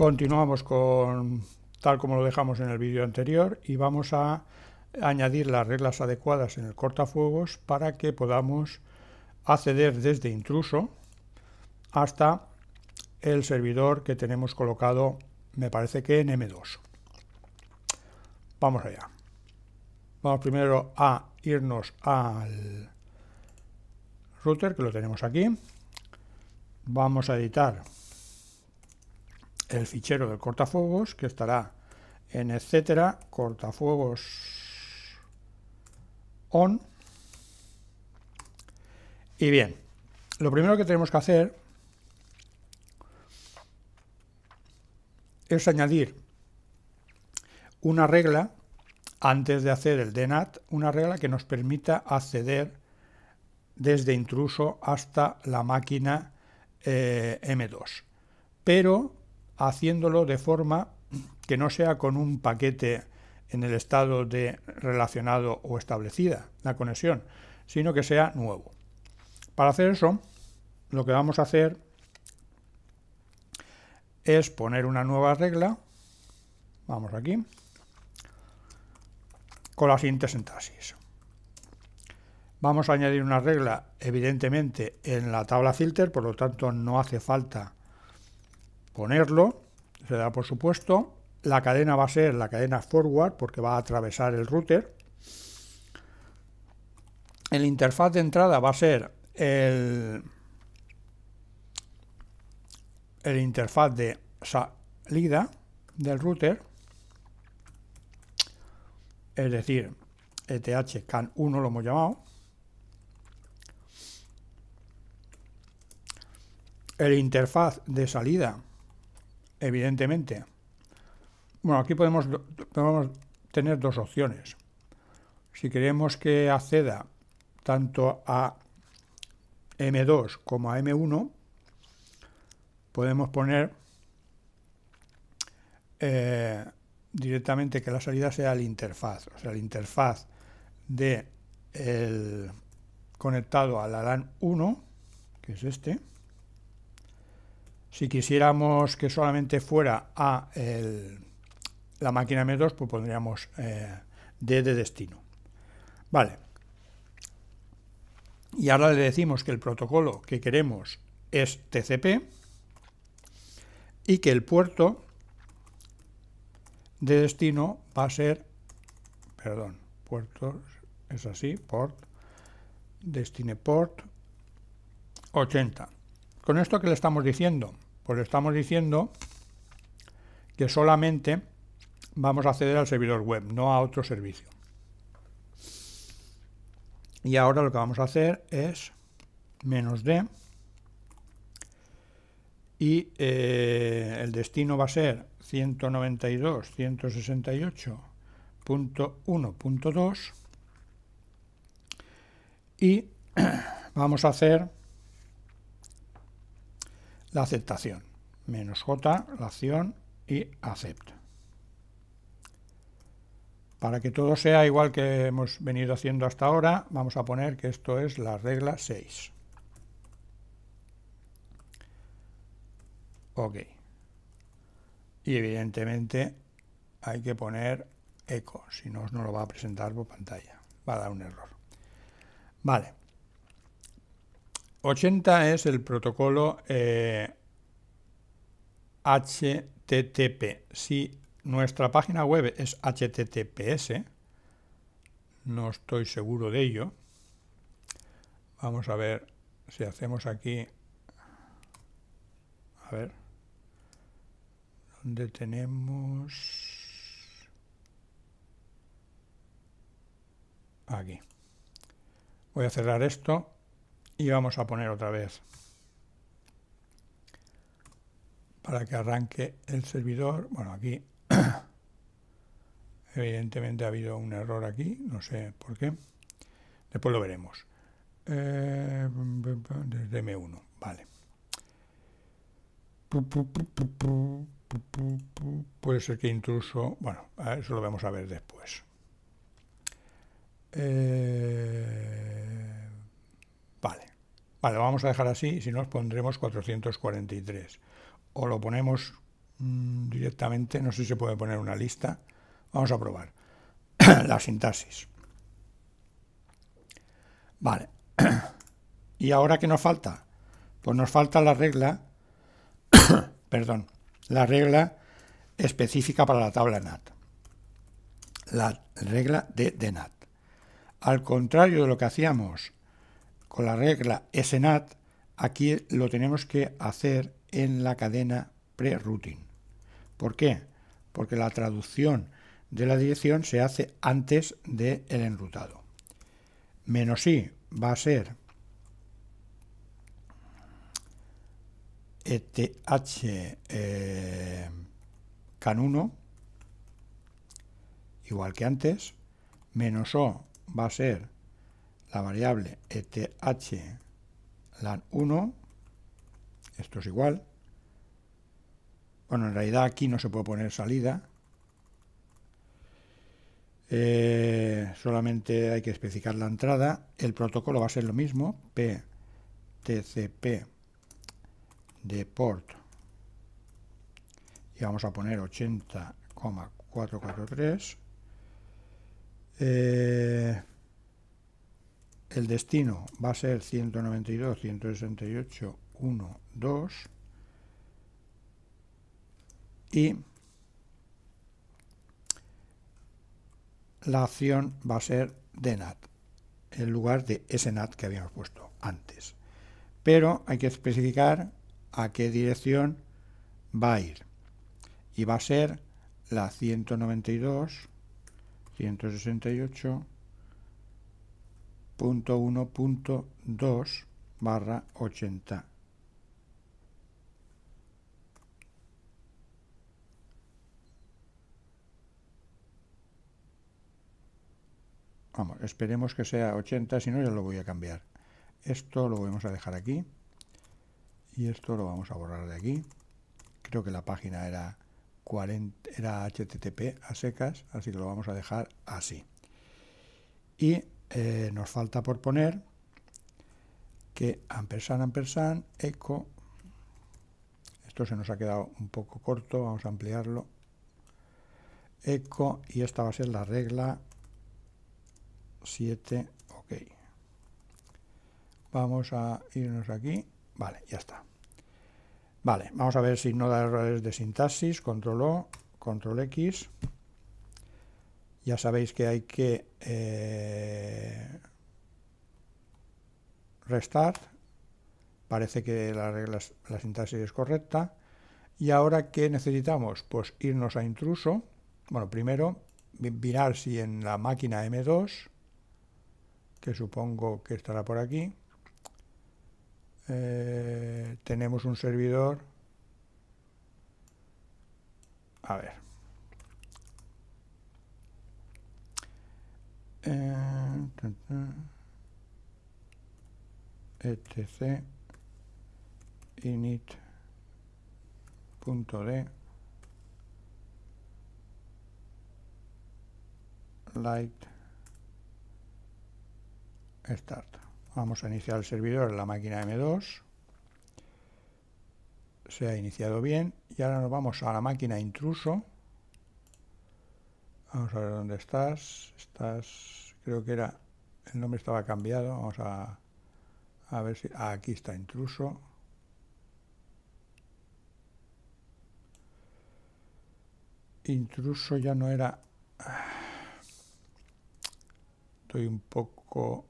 Continuamos con tal como lo dejamos en el vídeo anterior y vamos a añadir las reglas adecuadas en el cortafuegos para que podamos acceder desde intruso hasta el servidor que tenemos colocado, me parece que en M2. Vamos allá. Vamos primero a irnos al router que lo tenemos aquí. Vamos a editar el fichero del cortafuegos que estará en etcétera cortafuegos on y bien lo primero que tenemos que hacer es añadir una regla antes de hacer el denat una regla que nos permita acceder desde intruso hasta la máquina eh, M2. Pero haciéndolo de forma que no sea con un paquete en el estado de relacionado o establecida la conexión, sino que sea nuevo. Para hacer eso, lo que vamos a hacer es poner una nueva regla, vamos aquí, con la siguiente sintaxis. Vamos a añadir una regla, evidentemente, en la tabla filter, por lo tanto no hace falta ponerlo, se da por supuesto, la cadena va a ser la cadena forward porque va a atravesar el router, el interfaz de entrada va a ser el, el interfaz de salida del router, es decir, ETH CAN 1 lo hemos llamado. El interfaz de salida evidentemente. Bueno, aquí podemos, tener dos opciones. Si queremos que acceda tanto a M2 como a M1, podemos poner eh, directamente que la salida sea la interfaz, o sea, la interfaz de el conectado al la LAN 1, que es este, si quisiéramos que solamente fuera a la máquina M2, pues pondríamos eh, D de destino. Vale. Y ahora le decimos que el protocolo que queremos es TCP y que el puerto de destino va a ser, perdón, puerto, es así, port, destine port 80. ¿Con esto qué le estamos diciendo? Pues le estamos diciendo que solamente vamos a acceder al servidor web, no a otro servicio. Y ahora lo que vamos a hacer es menos d y eh, el destino va a ser 192.168.1.2 y vamos a hacer la aceptación. Menos J, la acción y acepta. Para que todo sea igual que hemos venido haciendo hasta ahora, vamos a poner que esto es la regla 6. Ok. Y evidentemente hay que poner eco, si no, no lo va a presentar por pantalla. Va a dar un error. Vale. 80 es el protocolo HTTP. Eh, si nuestra página web es HTTPS, no estoy seguro de ello. Vamos a ver si hacemos aquí... A ver. ¿Dónde tenemos...? Aquí. Voy a cerrar esto y vamos a poner otra vez para que arranque el servidor. Bueno, aquí evidentemente ha habido un error aquí, no sé por qué. Después lo veremos. Eh, desde M1, vale. Puede ser que intruso, bueno, eso lo vamos a ver después. Eh, Vale, vamos a dejar así, si no, pondremos 443. O lo ponemos mm, directamente, no sé si se puede poner una lista. Vamos a probar la sintaxis. Vale. ¿Y ahora qué nos falta? Pues nos falta la regla, perdón, la regla específica para la tabla NAT. La regla de, de NAT. Al contrario de lo que hacíamos con la regla SNAT, aquí lo tenemos que hacer en la cadena prerouting. ¿Por qué? Porque la traducción de la dirección se hace antes del el enrutado. Menos i va a ser eth can1 eh, igual que antes, menos o va a ser la variable eth este lan1, esto es igual, bueno, en realidad aquí no se puede poner salida, eh, solamente hay que especificar la entrada, el protocolo va a ser lo mismo, ptcp de port y vamos a poner 80,443 eh, el destino va a ser 192, 168, 1, 2. Y la acción va a ser DNAT, en lugar de SNAT que habíamos puesto antes. Pero hay que especificar a qué dirección va a ir. Y va a ser la 192, 168, .1.2 barra 80. Vamos, esperemos que sea 80, si no ya lo voy a cambiar. Esto lo vamos a dejar aquí y esto lo vamos a borrar de aquí. Creo que la página era, era HTTP a secas, así que lo vamos a dejar así. Y eh, nos falta por poner que ampersand, ampersand, eco, esto se nos ha quedado un poco corto, vamos a ampliarlo, eco, y esta va a ser la regla 7, ok. Vamos a irnos aquí, vale, ya está. Vale, vamos a ver si no da errores de sintaxis, control O, control X, ya sabéis que hay que eh, restar. Parece que la, regla, la sintaxis es correcta. Y ahora, ¿qué necesitamos? Pues irnos a intruso. Bueno, primero, mirar si en la máquina M2, que supongo que estará por aquí, eh, tenemos un servidor. A ver, Eh, init punto de light start vamos a iniciar el servidor en la máquina M2 se ha iniciado bien y ahora nos vamos a la máquina intruso Vamos a ver dónde estás. Estás, creo que era, el nombre estaba cambiado. Vamos a, a ver si, ah, aquí está intruso. Intruso ya no era... Estoy un poco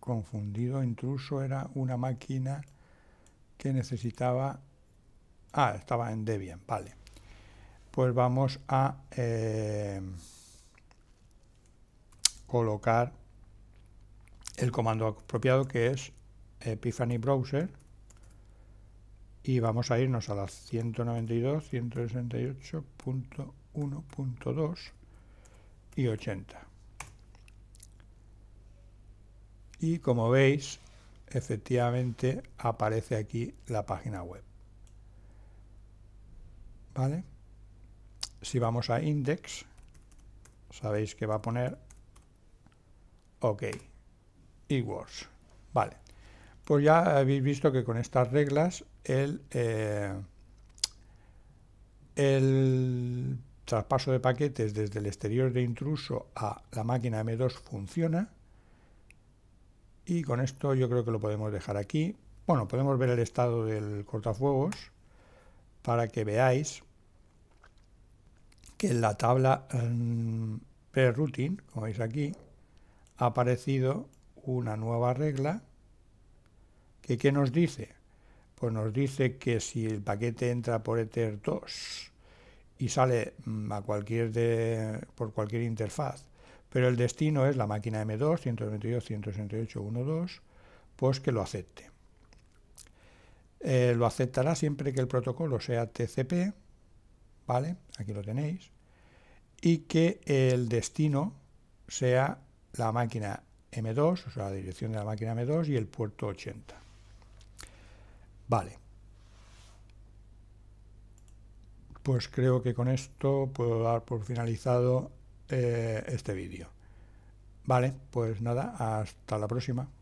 confundido. Intruso era una máquina que necesitaba... Ah, estaba en Debian, vale pues vamos a eh, colocar el comando apropiado que es Epiphany Browser y vamos a irnos a la 192.168.1.2 y 80. Y como veis, efectivamente aparece aquí la página web. ¿Vale? Si vamos a index, sabéis que va a poner OK y words. Vale, pues ya habéis visto que con estas reglas el, eh, el traspaso de paquetes desde el exterior de intruso a la máquina M2 funciona. Y con esto yo creo que lo podemos dejar aquí. Bueno, podemos ver el estado del cortafuegos para que veáis que en la tabla mm, como veis aquí, ha aparecido una nueva regla que ¿qué nos dice? Pues nos dice que si el paquete entra por Ether2 y sale mm, a cualquier de, por cualquier interfaz, pero el destino es la máquina M2, 122 168, pues que lo acepte. Eh, lo aceptará siempre que el protocolo sea TCP, ¿vale? Aquí lo tenéis. Y que el destino sea la máquina M2, o sea, la dirección de la máquina M2 y el puerto 80. Vale. Pues creo que con esto puedo dar por finalizado eh, este vídeo. Vale, pues nada, hasta la próxima.